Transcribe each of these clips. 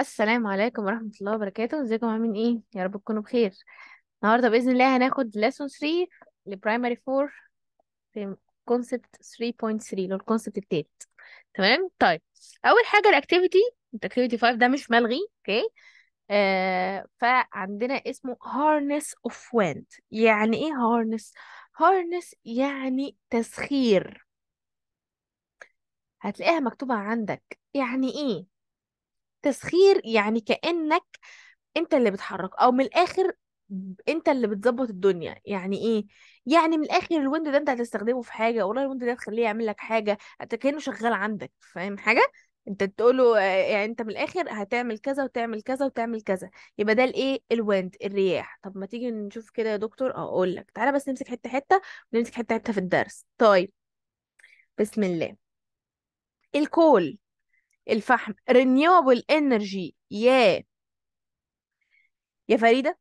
السلام عليكم ورحمة الله وبركاته ازيكم عاملين ايه يا رب تكونوا بخير النهاردة بإذن الله هناخد lesson 3 ل primary 4 في concept 3.3 اللي هو الكونسبت التالت تمام طيب أول حاجة الاكتيفيتي الاكتيفيتي 5 ده مش ملغي اوكي آه فعندنا اسمه harness of wind يعني ايه harness harness يعني تسخير هتلاقيها مكتوبة عندك يعني ايه تسخير يعني كأنك انت اللي بتحرك او من الاخر انت اللي بتظبط الدنيا يعني ايه يعني من الاخر الويند ده انت هتستخدمه في حاجه والله الويند ده تخليه يعمل لك حاجه انت كانه شغال عندك فاهم حاجه انت تقول له آه، يعني انت من الاخر هتعمل كذا وتعمل كذا وتعمل كذا يبقى ده الايه الويند الرياح طب ما تيجي نشوف كده يا دكتور اقول لك تعالى بس نمسك حته حته ونمسك حته حته في الدرس طيب بسم الله الكول الفحم renewable energy يا يا فريدة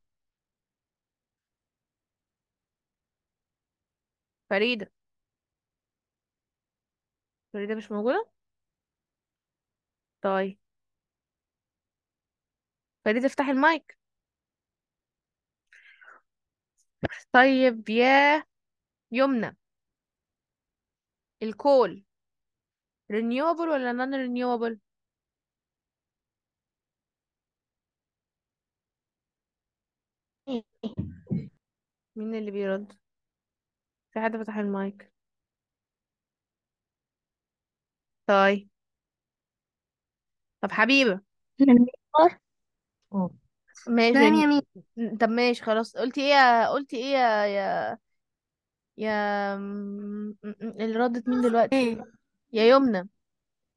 فريدة فريدة مش موجودة طيب فريدة افتح المايك طيب يا يمنى الكول renewable ولا non renewable مين اللي بيرد في حد فتح المايك طيب طب حبيبة ماشي طب ماشي خلاص قلتي ايه يا قلتي ايه يا يا يا اللي ردت مين دلوقتي إيه. يا يمنى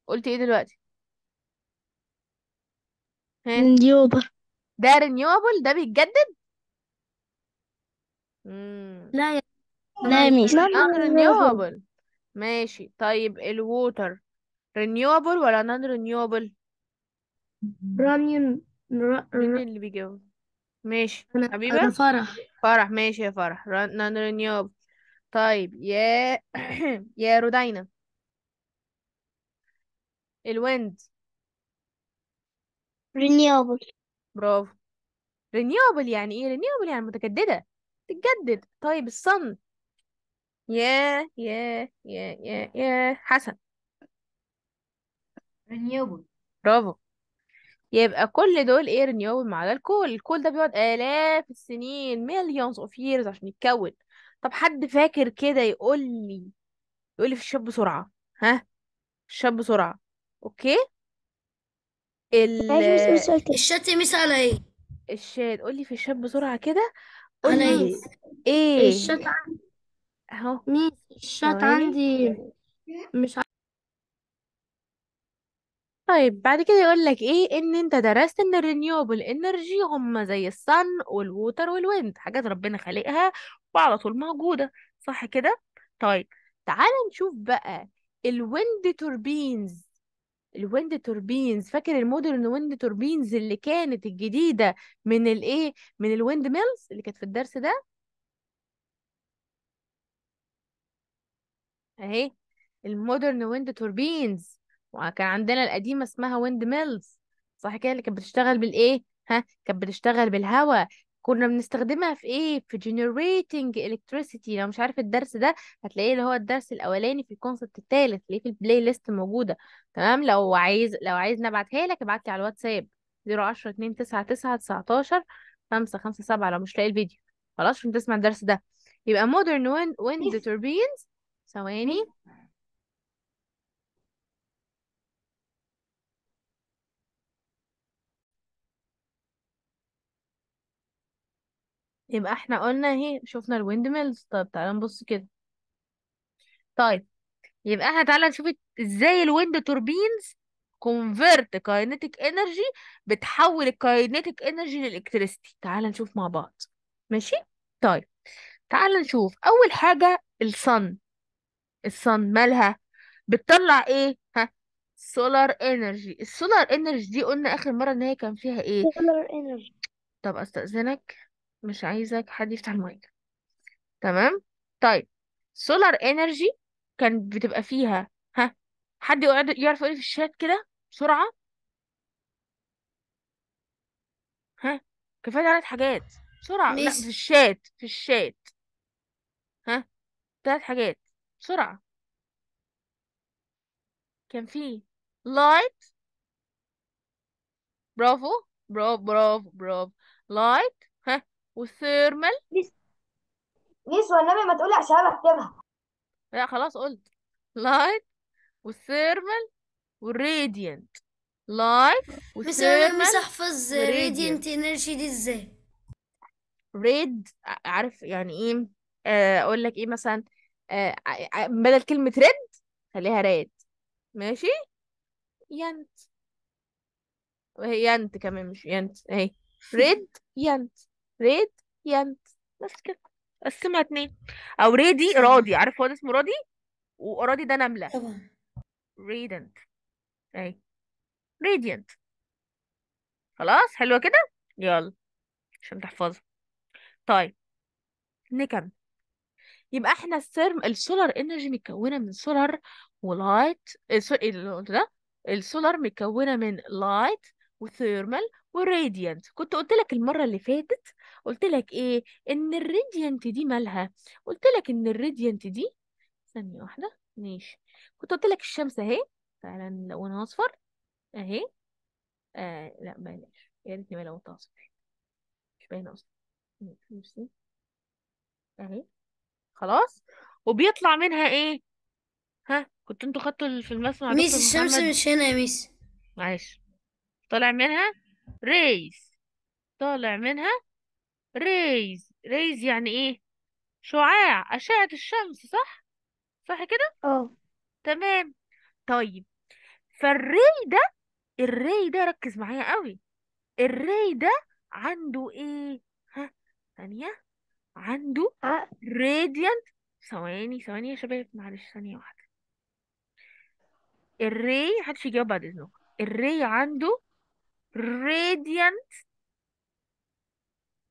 قلت ايه دلوقتي ها نيوبر ده رينيوبل ده بيتجدد امم لا يا لا يا ميس اه رينيوبل ماشي طيب الووتر رينيوبل ولا نون رينيوبل رانيون مين اللي بيجاوب ماشي انا انا حبيبة فرح فرح ماشي يا فرح نون رينيوبل طيب يا يا رودينا الويند renewable برافو renewable يعني ايه renewable يعني متجددة تتجدد طيب الصن ياه ياه ياه ياه ياه حسن renewable برافو يبقى كل دول ايه renewable مع ده الكول الكول ده بيقعد آلاف السنين مليونز اوف ييرز عشان يتكون طب حد فاكر كده يقول لي يقول لي في الشاب بسرعة ها الشاب بسرعة اوكي ال الشات يميس على ايه؟ الشات قولي في الشات بسرعة كده قولي على ايه؟ ايه الشات عندي اهو مين الشات ثواني عندي مش عارف طيب بعد كده يقول لك ايه ان انت درست ان الرينيوبل انرجي هم زي الصن والووتر والويند حاجات ربنا خالقها وعلى طول موجودة صح كده طيب تعال نشوف بقى الويند توربينز الويند توربينز فاكر المودرن ويند توربينز اللي كانت الجديده من الايه من الويند ميلز اللي كانت في الدرس ده اهي المودرن ويند توربينز وكان عندنا القديمه اسمها ويند ميلز صح كده اللي كانت بتشتغل بالايه ها كانت بتشتغل بالهواء كنا بنستخدمها في ايه في generating الكتريسيتي لو مش عارف الدرس ده هتلاقيه اللي هو الدرس الاولاني في الكونسبت الثالث تلاقيه في البلاي ليست موجوده تمام لو عايز لو عايز ابعتها لك ابعت لي على الواتساب 010 2 9 9 19 5 5 7 لو مش لاقي الفيديو خلاص عشان تسمع الدرس ده يبقى مودرن wind توربينز ثواني يبقى احنا قلنا اهي شفنا الويند ميلز طب تعالى نبص كده طيب يبقى احنا تعالى نشوف ازاي الويند توربينز كونفرت كاينتيك انرجي بتحول الكاينتيك انرجي للالكتريستي تعالى نشوف مع بعض ماشي طيب تعالى نشوف اول حاجه الصن الصن مالها بتطلع ايه ها سولار انرجي السولار انرجي دي قلنا اخر مره ان هي كان فيها ايه سولار انرجي طب استاذنك مش عايزك حد يفتح المايك تمام طيب سولار انرجي كان بتبقى فيها ها حد يقعد يعرف يقول في الشات كده بسرعة ها كفاية ثلاث حاجات بسرعة لا في الشات في الشات ها ثلاث حاجات بسرعة كان فيه لايت برافو برافو برافو برافو لايت والثيرمال ليس والنبي ما تقولي عشان اكتبها بكتبها لا خلاص قلت لايت والثيرمال والراديانت والثيرمال بس انا مش راديانت انرجي دي ازاي ريد عارف يعني ايه آه، اقول لك ايه مثلا آه، بدل كلمة ريد خليها ريد ماشي ينت وهي ينت كمان مش ينت اهي ريد ينت ريد ينت بس كده قسمها اتنين او ريدي راضي عارف واد اسمه راضي وراضي ده نملة طبعا ريدنت اي راديانت خلاص حلوة كده يلا عشان تحفظها طيب نكمل يبقى احنا السيرم السولار انرجي متكونة من سولار ولايت آه، إيه ده السولار متكونة من لايت وثيرمال وراديانت كنت قلت لك المرة اللي فاتت قلت لك ايه ان الراديانت دي مالها قلت لك ان الراديانت دي ثانيه واحده ماشي كنت قلت لك الشمس اهي فعلا لونها اصفر اهي آه لا بلاش يا ريتني ما لونتها اصفر مش باينه اصلا ماشي اهي خلاص وبيطلع منها ايه ها كنت انتوا خدتوا في المسمع مع ميس الشمس محمد مش هنا يا ميس معلش طالع منها ريس طالع منها ريز ريز يعني ايه شعاع أشعة الشمس صح صح كده اه تمام طيب فالري ده الري ده ركز معايا قوي الري ده عنده ايه ها ثانية عنده ع- آه. راديانت ثواني ثواني يا شباب معلش ثانية واحدة الري محدش يجاوب بعد اذنكم الري عنده راديانت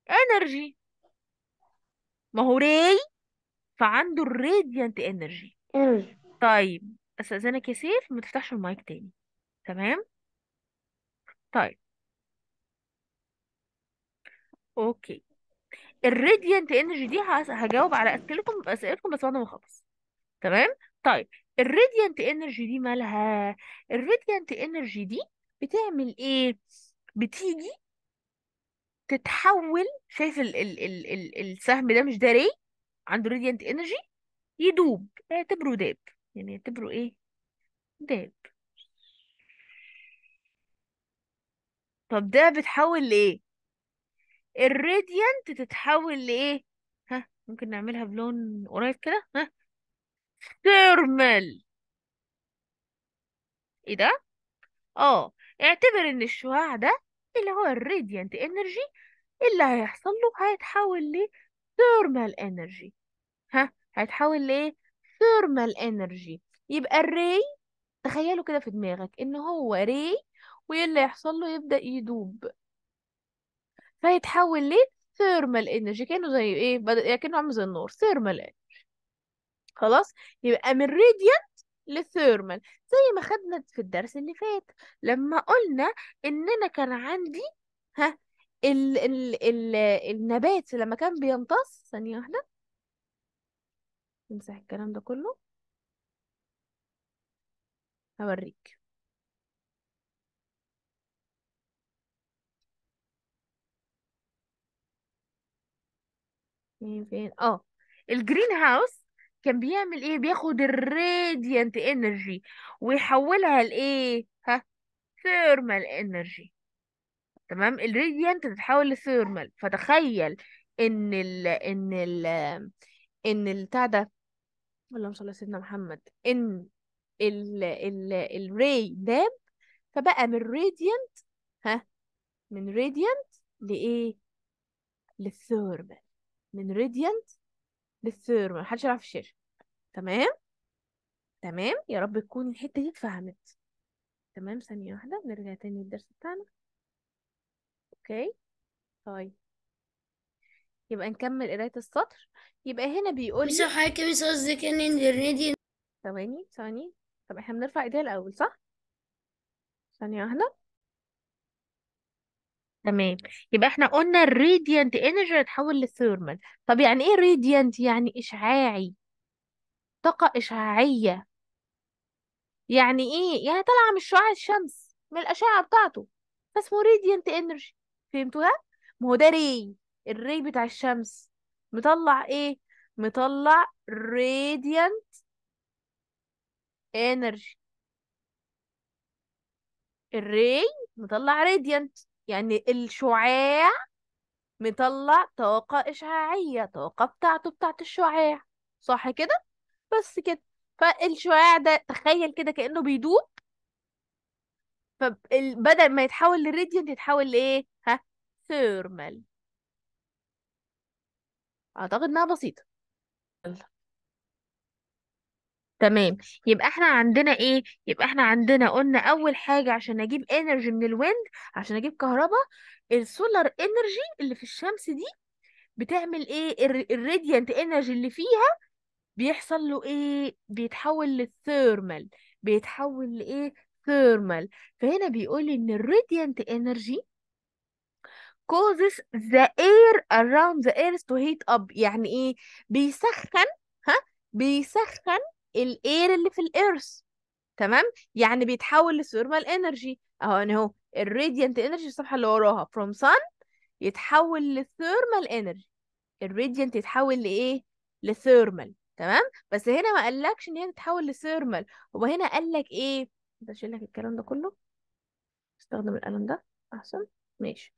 انرجي ما هو راي فعنده الراديانت انرجي طيب استاذنك يا سيف ما تفتحش المايك تاني تمام طيب اوكي الراديانت انرجي دي هجاوب على اسئلتكم اسئلتكم بس بعد ما اخلص تمام طيب الراديانت انرجي دي مالها الراديانت انرجي دي بتعمل ايه بتيجي تتحول شايف ال ال ال ال السهم ده مش ده ري عنده راديانت انرجي يدوب اعتبره داب يعني اعتبره ايه داب طب ده بتحول لايه الراديانت تتحول لايه ها ممكن نعملها بلون قريب كده ها ثيرمال ايه ده اه اعتبر ان الشعاع ده اللي هو الراديانت انرجي اللي هيحصل له هيتحول لثيرمال انرجي ها هيتحول لايه ثيرمال انرجي يبقى الري تخيلوا كده في دماغك ان هو ري وايه اللي يحصل له يبدأ يدوب فيتحول لثيرمال انرجي كانه زي ايه بدأ كانه عامل زي النور ثيرمال انرجي خلاص يبقى من راديانت للثيرمال زي ما خدنا في الدرس اللي فات لما قلنا ان انا كان عندي ها ال ال ال النبات لما كان بيمتص ثانية واحدة امسح الكلام ده كله هوريك فين فين اه الجرين هاوس كان بيعمل ايه بياخد الراديانت انرجي ويحولها لايه ها ثيرمال انرجي تمام الراديانت بتتحول لثيرمال فتخيل ان الـ ان الـ ان البتاع ده اللهم صل على سيدنا محمد ان ال ال ray داب فبقى من راديانت ها من راديانت لايه للثيرمال من راديانت للسير ما حدش يعرف في تمام تمام يا رب تكون الحته دي اتفهمت تمام ثانيه واحده نرجع تاني للدرس بتاعنا اوكي طيب يبقى نكمل قرايه السطر يبقى هنا بيقول لي حاجه مش قصدك ان ثواني ثواني طب احنا بنرفع ايديها الاول صح ثانيه واحده تمام يبقى احنا قلنا الراديانت انرجي هتتحول للثيرمال طب يعني ايه راديانت يعني اشعاعي طاقة اشعاعية يعني ايه يعني طالعة من شعاع الشمس من الأشعة بتاعته فاسمه راديانت انرجي فهمتوها ما هو ده ري الري بتاع الشمس مطلع ايه مطلع راديانت انرجي الري مطلع راديانت يعني الشعاع مطلع طاقة إشعاعية طاقة بتاعته بتاعت الشعاع صح كده بس كده فالشعاع ده تخيل كده كأنه بيدوب فبدل ما يتحول لراديانت يتحول لإيه ها ثيرمال أعتقد إنها بسيطة تمام يبقى احنا عندنا ايه يبقى احنا عندنا قلنا اول حاجة عشان اجيب انرجي من الويند عشان اجيب كهرباء السولار انرجي اللي في الشمس دي بتعمل ايه الراديانت انرجي اللي فيها بيحصل له ايه بيتحول للثيرمال بيتحول لايه ثيرمال فهنا بيقول ان الراديانت انرجي causes the air around the earth to heat up يعني ايه بيسخن ها بيسخن الاير اللي في الايرث تمام يعني بيتحول لثيرمال انرجي اهو انا يعني اهو الراديانت انرجي الصفحه اللي وراها فروم سان يتحول لثيرمال انرجي الراديانت يتحول لايه لثيرمال تمام بس هنا ما قالكش ان هي تتحول لثيرمال هو هنا قال لك ايه بشيل لك الكلام ده كله استخدم القلم ده احسن ماشي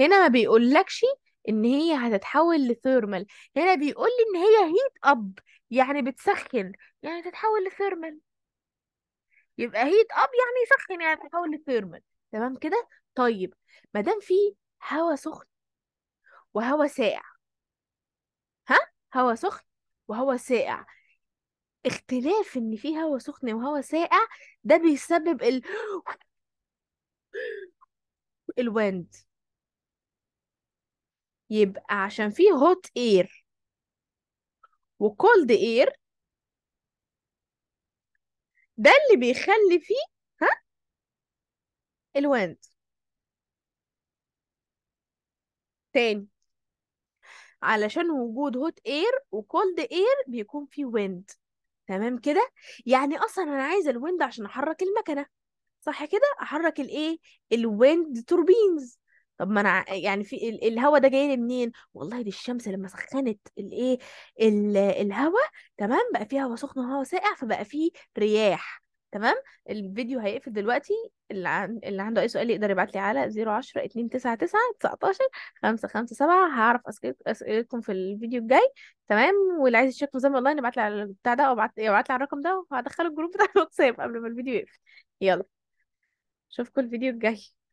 هنا ما بيقولكش ان هي هتتحول لثيرمال هنا بيقول لي ان هي هيت اب يعني بتسخن يعني تتحول لثيرمال يبقى هيت اب يعني يسخن يعني تتحول لثيرمال تمام كده طيب ما دام في هواء سخن وهواء ساقع ها هواء سخن وهواء ساقع اختلاف ان في هواء سخن وهواء ساقع ده بيسبب ال الوند يبقى عشان فيه هوت اير وكولد اير ده اللي بيخلي فيه ها الويند تاني علشان وجود هوت اير وكولد اير بيكون فيه ويند تمام كده يعني اصلا انا عايزه الويند عشان احرك المكنه صح كده احرك الايه الويند توربينز طب ما انا يعني في الهواء ده جاي لي منين والله دي الشمس لما سخنت الايه الهواء تمام بقى فيها هواء سخن وهواء ساقع فبقى فيه رياح تمام الفيديو هيقفل دلوقتي اللي, اللي عنده اي سؤال يقدر يبعت لي على 010 299 19 557 هعرف اسئلتكم في الفيديو الجاي تمام واللي عايز يشارك مزامل والله نبعت لي على البتاع ده او ابعت لي على الرقم ده وهدخله الجروب بتاع الواتساب قبل ما الفيديو يقفل يلا اشوفكم الفيديو الجاي